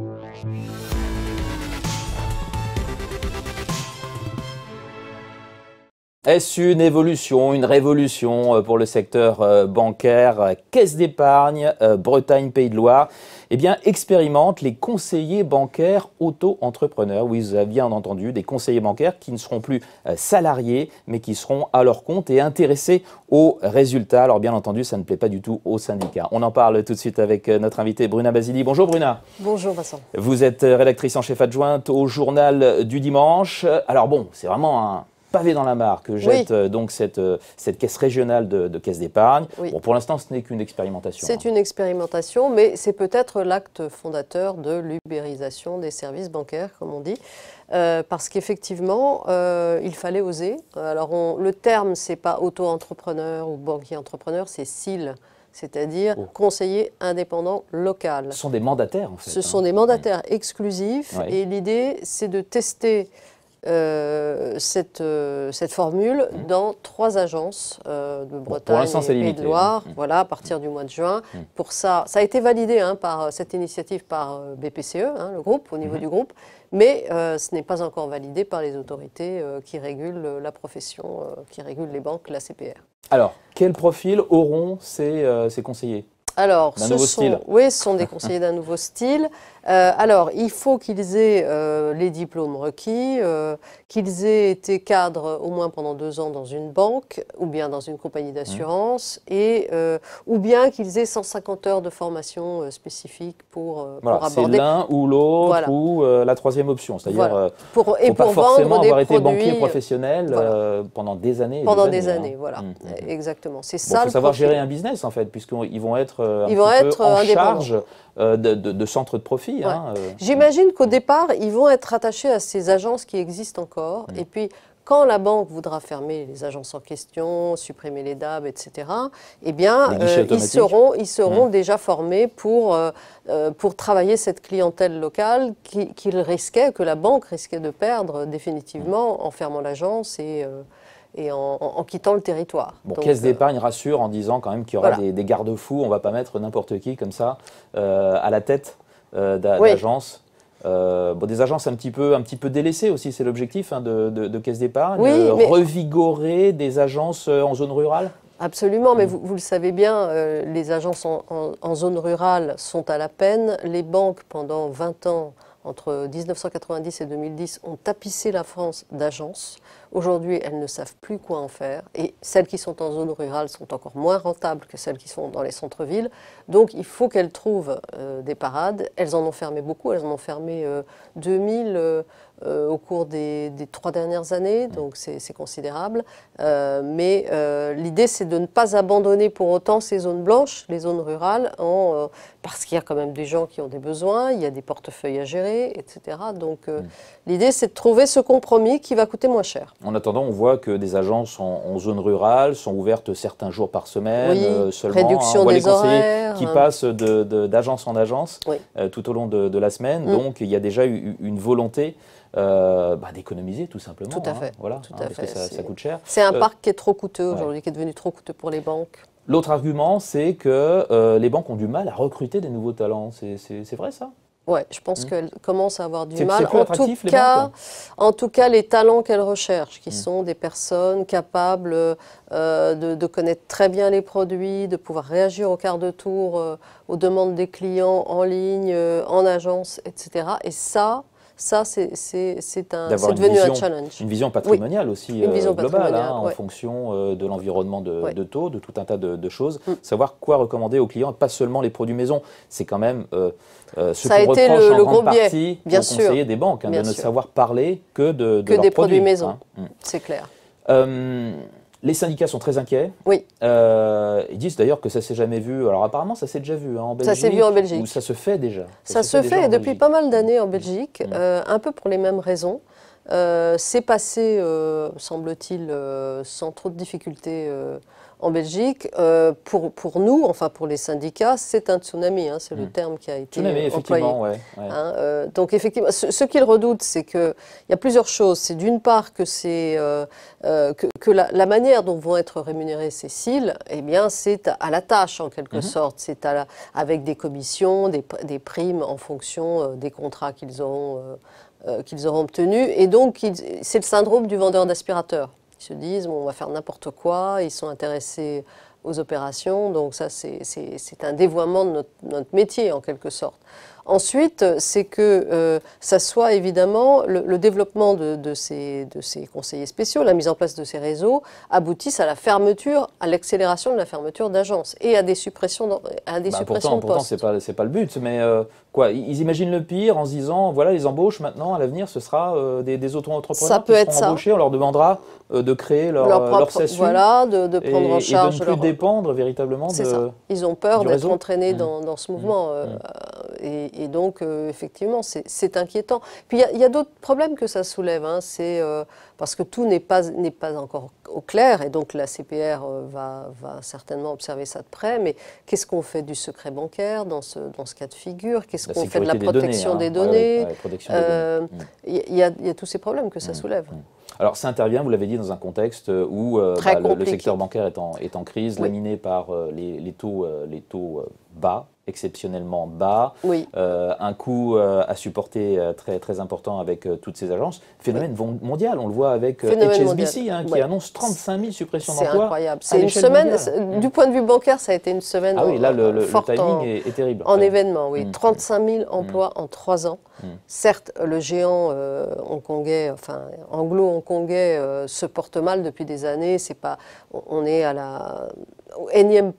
Thank you. Est-ce une évolution, une révolution euh, pour le secteur euh, bancaire euh, Caisse d'épargne, Bretagne, Pays de Loire Eh bien, expérimente les conseillers bancaires auto-entrepreneurs. Oui, bien entendu, des conseillers bancaires qui ne seront plus salariés, mais qui seront à leur compte et intéressés aux résultats. Alors, bien entendu, ça ne plaît pas du tout aux syndicats. On en parle tout de suite avec notre invitée Bruna Basili. Bonjour Bruna. Bonjour Vincent. Vous êtes rédactrice en chef adjointe au journal du dimanche. Alors bon, c'est vraiment un pavé dans la mare que jette euh, donc euh, cette, caisse régionale de, caisse d'épargne. pour l'instant, ce n'est qu'une expérimentation. C'est hein. une expérimentation, mais c'est peut-être l'acte fondateur de l'ubérisation des services bancaires, comme on dit. Euh, parce qu'effectivement, il fallait oser. Alors, le terme, c'est pas auto-entrepreneur ou banquier-entrepreneur, c'est SIL c'est-à-dire oh. conseiller indépendant local. Ce sont des mandataires, en fait. Ce hein. sont des mandataires exclusifs, et l'idée, c'est de tester euh, euh, cette, formule mm. dans trois agences euh, de Bretagne et, de Loire, mm. voilà, à partir du mois de juin. Mm. Pour ça, ça a été validé hein, par cette initiative par BPCE, hein, le groupe, au niveau mm-hmm. du groupe, mais ce n'est pas encore validé par les autorités qui régulent la profession, qui régulent les banques, la CPR. Alors, quel profil auront ces conseillers alors, ce sont, Oui, ce sont des conseillers d'un nouveau style. Euh, alors, il faut qu'ils aient euh, les diplômes requis, euh, qu'ils aient été cadres au moins pendant deux ans dans une banque ou bien dans une compagnie d'assurance, mmh. et ou bien qu'ils aient 150 heures de formation spécifique pour, voilà, C'est l'un ou l'autre ou la troisième option, c'est-à-dire pour pas forcément avoir été banquier professionnel pendant des années. Pendant des, hein. années, voilà, mmh, mmh, exactement. C'est ça. Il faut savoir gérer un business en fait, puisqu'ils vont être euh, ils vont être à en euh, charge euh, de, de, centres de profit. Hein, J'imagine qu'au départ, ils vont être attachés à ces agences qui existent encore. Mm. Et puis, quand la banque voudra fermer les agences en question, supprimer les DAB, etc., eh bien, ils seront, ils seront mm. déjà formés pour, pour travailler cette clientèle locale qu'ils risquaient, que la banque risquait de perdre définitivement mm. en fermant l'agence et et en, quittant le territoire. Bon, caisse euh, d'épargne rassure en disant quand même qu'il y aura des, garde-fous, on ne va pas mettre n'importe qui comme ça euh, à la tête euh, d'agence. Euh, bon, des agences un petit peu, délaissées aussi, c'est l'objectif hein, de, caisse d'épargne. Oui, Revigorer des agences en zone rurale Absolument, mais mm. vous, le savez bien, les agences en, zone rurale sont à la peine. Les banques, pendant 20 ans, entre 1990 et 2010, ont tapissé la France d'agences. Aujourd'hui, elles ne savent plus quoi en faire et celles qui sont en zone rurale sont encore moins rentables que celles qui sont dans les centres-villes. Donc il faut qu'elles trouvent euh, des parades. Elles en ont fermé beaucoup, elles en ont fermé 2000 euh, euh, au cours des, trois dernières années, donc c'est considérable. Euh, mais euh, l'idée, c'est de ne pas abandonner pour autant ces zones blanches, les zones rurales, en, parce qu'il y a quand même des gens qui ont des besoins, il y a des portefeuilles à gérer, etc. Donc mm. l'idée, c'est de trouver ce compromis qui va coûter moins cher. En attendant, on voit que des agences en, zone rurale sont ouvertes certains jours par semaine, seulement. Réduction on les horaires, qui passent d'agence en agence tout au long de, la semaine. Mm. Donc il y a déjà eu une volonté euh, bah, d'économiser tout simplement. Tout à hein. fait. voilà, hein, parce que ça, coûte cher. C'est un euh, parc qui est trop coûteux aujourd'hui, qui est devenu trop coûteux pour les banques. L'autre argument, c'est que euh, les banques ont du mal à recruter des nouveaux talents. C'est vrai ça Ouais, je pense hmm. qu'elles commencent à avoir du mal. En tout, cas, en tout cas, les talents qu'elles recherchent, qui hmm. sont des personnes capables de, connaître très bien les produits, de pouvoir réagir au quart de tour, aux demandes des clients en ligne, en agence, etc. Et ça, ça, c'est devenu un challenge. Une vision patrimoniale aussi une euh, globale, hein, en fonction euh, de l'environnement de, taux, de tout un tas de, choses. Mm. Savoir quoi recommander aux clients, pas seulement les produits maison. C'est quand même euh, ce qu'on reproche le, en bien aux des banques, hein, de ne savoir parler que de, des produits, maison. Hein. Mm. C'est clair. Les syndicats sont très inquiets. Oui. Euh, ils disent d'ailleurs que ça s'est jamais vu. Alors apparemment, ça s'est déjà vu hein, en Belgique. Ça s'est vu en Belgique. Ou ça se fait déjà. Ça, se, fait, depuis pas mal d'années en mmh. Belgique, mmh. Euh, un peu pour les mêmes raisons. Euh, c'est passé, euh, semble-t-il, euh, sans trop de difficultés en Belgique. pour, pour nous, enfin pour les syndicats, c'est un tsunami, hein, c'est le hmm. terme qui a été tsunami, employé. Effectivement, hein, donc effectivement, ce, qu'ils redoutent, c'est qu'il y a plusieurs choses. C'est d'une part que, c'est, que, la, manière dont vont être rémunérés ces cils, eh bien c'est à, la tâche en quelque mhm. sorte, c'est à avec des commissions, des, des primes en fonction des contrats qu'ils auront euh, qu'ils auront obtenu, Et donc, c'est le syndrome du vendeur d'aspirateur. Ils se disent, on va faire n'importe quoi, ils sont intéressés aux opérations. Donc ça, c'est un dévoiement de notre métier, en quelque sorte. Ensuite, euh, c'est que euh, ça soit évidemment le, développement de, ces, de, ces, conseillers spéciaux, la mise en place de ces réseaux, aboutissent à la fermeture, à l'accélération de la fermeture d'agences et à des suppressions, à des bah, suppressions pourtant, de postes. Pourtant, c'est pas, pas le but, mais euh, quoi Ils imaginent le pire en se disant voilà, les embauches maintenant, à l'avenir, ce sera des, auto-entrepreneurs qui être seront on leur demandera de créer leur, leur, propre, leur voilà, de, prendre et, en charge de ne plus dépendre véritablement de. Ça. Ils ont peur d'être entraînés mmh. dans, ce mmh. mouvement. Mmh et, donc, euh, effectivement, c'est inquiétant. Puis il y a, d'autres problèmes que ça soulève. Hein. c'est euh, parce que tout n'est pas, pas encore au clair, et donc la CPR euh, va, va certainement observer ça de près, mais qu'est-ce qu'on fait du secret bancaire dans ce, dans ce cas de figure Qu'est-ce qu'on fait de la hein. protection des données mm. Il y, a tous ces problèmes que ça mm. soulève. Mm. Alors ça intervient, vous l'avez dit, dans un contexte où bah, le, secteur bancaire est en, est en crise, laminé par les, les, taux, les taux bas, exceptionnellement bas, oui. Euh, un coût euh, à supporter euh, très, très important avec toutes ces agences. Phénomène mondial, on le voit avec HSBC hein, qui annonce 35 000 suppressions d'emplois. C'est incroyable. C'est une semaine, mm. du point de vue bancaire, ça a été une semaine. Ah oui, là, le, timing est, terrible. En événement, oui. 35 mm, 000 mm. emplois en trois ans. Certes, le géant hongkongais, enfin anglo-hongkongais, se porte mal depuis des années. C'est pas, on est à la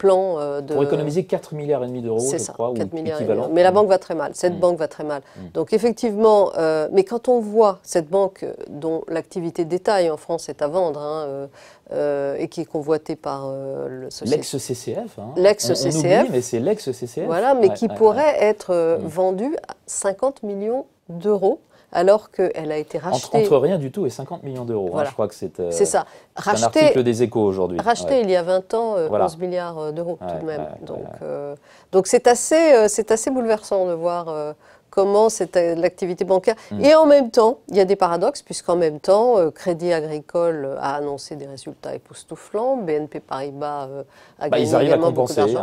euh, Pour économiser 4,5 milliards et demi d'euros, Mais la banque va très mal, cette mm. banque va très mal. Mm. Donc effectivement, euh, mais quand on voit cette banque dont l'activité détail en France est à vendre, hein, euh, et qui est convoitée par le L'ex-CCF. L'ex-CCF. Hein. mais c'est l'ex-CCF. Voilà, mais qui pourrait être mm. vendue à 50 millions d'euros alors qu'elle a été rachetée. Entre, rien du tout et 50 millions d'euros, hein, je crois que c'est. Euh, c'est ça. Racheté, un article des échos aujourd'hui. Racheté il y a 20 ans, 11 euh, milliards euh, d'euros tout de même. donc, donc c'est assez, c'est assez bouleversant de voir comment cette euh, l'activité bancaire. Mm. Et en même temps, il y a des paradoxes, puisqu'en même temps, euh, Crédit Agricole a annoncé des résultats époustouflants, BNP Paribas euh, a bah, gagné hein, ils arrivent à compenser, ils,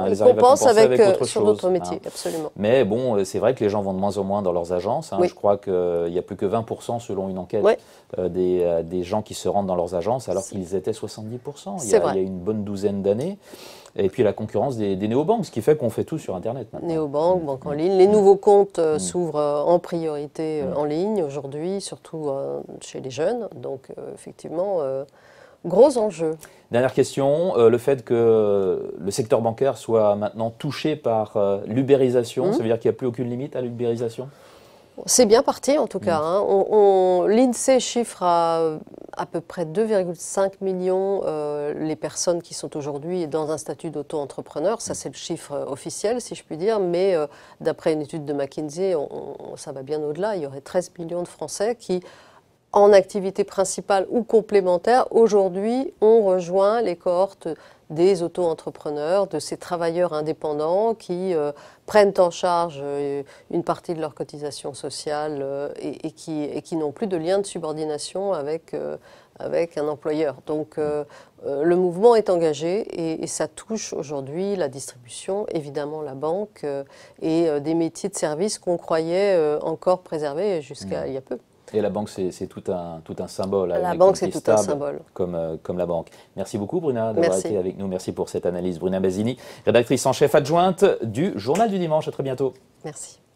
avec, sur d'autres métiers, hein. absolument. Mais bon, c'est vrai que les gens vont de moins en moins dans leurs agences. Hein. Je crois qu'il n'y a plus que 20% selon une enquête des, gens qui se rendent dans leurs agences, alors qu'ils étaient 70%. il y a une bonne douzaine d'années. Et puis la concurrence des, néobanques, ce qui fait qu'on fait tout sur Internet maintenant. Néobanques, banques en mm. ligne. Les nouveaux comptes euh, mm. s'ouvrent euh, en priorité euh, mm. en ligne aujourd'hui, surtout chez les jeunes. Donc effectivement, gros enjeu. Dernière question, le fait que le secteur bancaire soit maintenant touché par l'ubérisation, ça veut dire qu'il n'y a plus aucune limite à l'ubérisation c'est bien parti en tout cas. Mm. Hein. On, L'INSEE chiffre à à peu près 2,5 millions euh, les personnes qui sont aujourd'hui dans un statut d'auto-entrepreneur. Ça, mm. c'est le chiffre officiel, si je puis dire. Mais euh, d'après une étude de McKinsey, ça va bien au-delà. Il y aurait 13 millions de Français qui, en activité principale ou complémentaire, aujourd'hui, ont rejoint les cohortes des auto-entrepreneurs, de ces travailleurs indépendants qui euh, prennent en charge euh, une partie de leur cotisation sociale euh, et, qui, n'ont plus de lien de subordination avec, avec un employeur. Donc le mouvement est engagé et, ça touche aujourd'hui la distribution, évidemment la banque et des métiers de service qu'on croyait encore préservés jusqu'à mmh. il y a peu. Et la banque, c'est tout un, tout un symbole. La banque, c'est tout un symbole. Comme, euh, comme la banque. Merci beaucoup, Bruna, d'avoir été avec nous. Merci pour cette analyse. Bruna Basini, rédactrice en chef adjointe du Journal du Dimanche. À très bientôt. Merci.